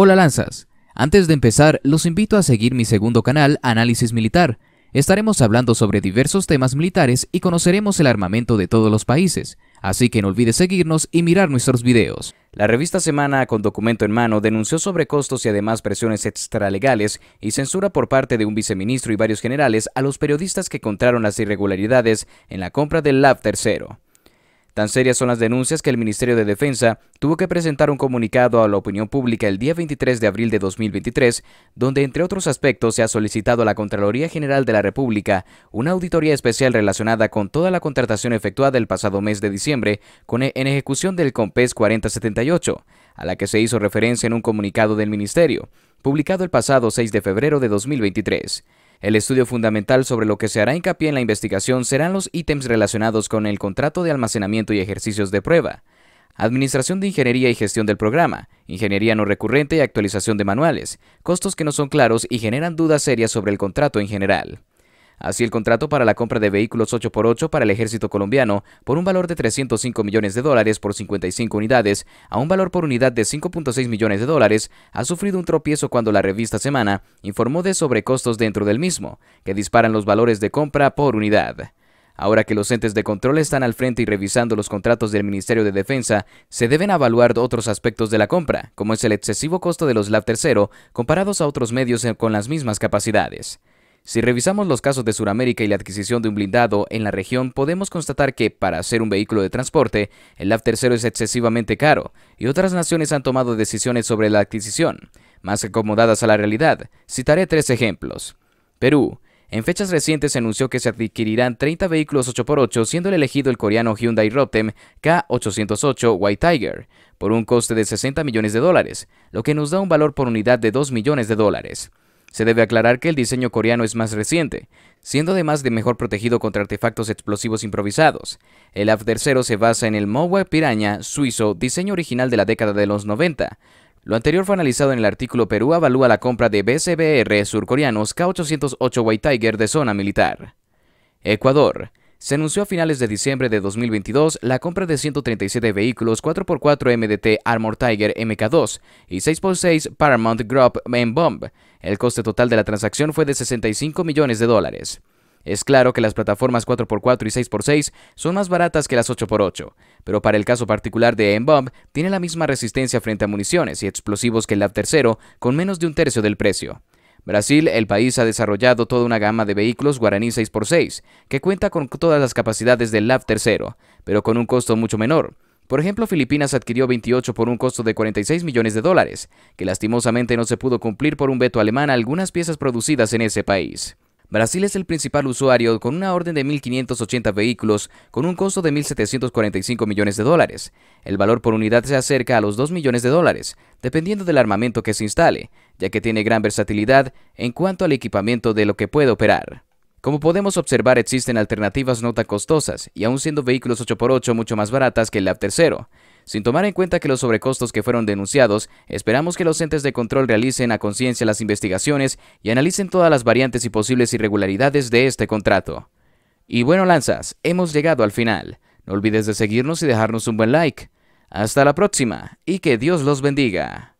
Hola Lanzas, antes de empezar los invito a seguir mi segundo canal Análisis Militar. Estaremos hablando sobre diversos temas militares y conoceremos el armamento de todos los países, así que no olvides seguirnos y mirar nuestros videos. La revista Semana con documento en mano denunció sobre costos y además presiones extralegales y censura por parte de un viceministro y varios generales a los periodistas que encontraron las irregularidades en la compra del Lab tercero. Tan serias son las denuncias que el Ministerio de Defensa tuvo que presentar un comunicado a la opinión pública el día 23 de abril de 2023, donde entre otros aspectos se ha solicitado a la Contraloría General de la República una auditoría especial relacionada con toda la contratación efectuada el pasado mes de diciembre con e-, en ejecución del COMPES 4078, a la que se hizo referencia en un comunicado del Ministerio, publicado el pasado 6 de febrero de 2023. El estudio fundamental sobre lo que se hará hincapié en la investigación serán los ítems relacionados con el contrato de almacenamiento y ejercicios de prueba, administración de ingeniería y gestión del programa, ingeniería no recurrente y actualización de manuales, costos que no son claros y generan dudas serias sobre el contrato en general. Así el contrato para la compra de vehículos 8x8 para el ejército colombiano por un valor de 305 millones de dólares por 55 unidades a un valor por unidad de 5.6 millones de dólares ha sufrido un tropiezo cuando la revista Semana informó de sobrecostos dentro del mismo, que disparan los valores de compra por unidad. Ahora que los entes de control están al frente y revisando los contratos del Ministerio de Defensa, se deben evaluar otros aspectos de la compra, como es el excesivo costo de los lav tercero comparados a otros medios eh, con las mismas capacidades. Si revisamos los casos de Sudamérica y la adquisición de un blindado en la región, podemos constatar que, para ser un vehículo de transporte, el LAV tercero es excesivamente caro, y otras naciones han tomado decisiones sobre la adquisición, más acomodadas a la realidad. Citaré tres ejemplos. Perú. En fechas recientes se anunció que se adquirirán 30 vehículos 8x8, siendo el elegido el coreano Hyundai Rotem K808 White Tiger, por un coste de 60 millones de dólares, lo que nos da un valor por unidad de 2 millones de dólares. Se debe aclarar que el diseño coreano es más reciente, siendo además de mejor protegido contra artefactos explosivos improvisados. El AF tercero se basa en el Mowa Piraña suizo, diseño original de la década de los 90. Lo anterior fue analizado en el artículo Perú avalúa la compra de BCBR surcoreanos K-808 White Tiger de zona militar. Ecuador. Se anunció a finales de diciembre de 2022 la compra de 137 vehículos 4x4 MDT Armor Tiger MK2 y 6x6 Paramount Group Main Bomb. El coste total de la transacción fue de 65 millones de dólares. Es claro que las plataformas 4x4 y 6x6 son más baratas que las 8x8, pero para el caso particular de M-Bomb, tiene la misma resistencia frente a municiones y explosivos que el Lab tercero, con menos de un tercio del precio. Brasil, el país ha desarrollado toda una gama de vehículos Guaraní 6x6, que cuenta con todas las capacidades del Lab tercero, pero con un costo mucho menor. Por ejemplo, Filipinas adquirió 28 por un costo de 46 millones de dólares, que lastimosamente no se pudo cumplir por un veto alemán a algunas piezas producidas en ese país. Brasil es el principal usuario con una orden de 1.580 vehículos con un costo de 1.745 millones de dólares. El valor por unidad se acerca a los 2 millones de dólares, dependiendo del armamento que se instale, ya que tiene gran versatilidad en cuanto al equipamiento de lo que puede operar. Como podemos observar existen alternativas no tan costosas y aún siendo vehículos 8x8 mucho más baratas que el Lab tercero. Sin tomar en cuenta que los sobrecostos que fueron denunciados, esperamos que los entes de control realicen a conciencia las investigaciones y analicen todas las variantes y posibles irregularidades de este contrato. Y bueno lanzas, hemos llegado al final. No olvides de seguirnos y dejarnos un buen like. Hasta la próxima y que Dios los bendiga.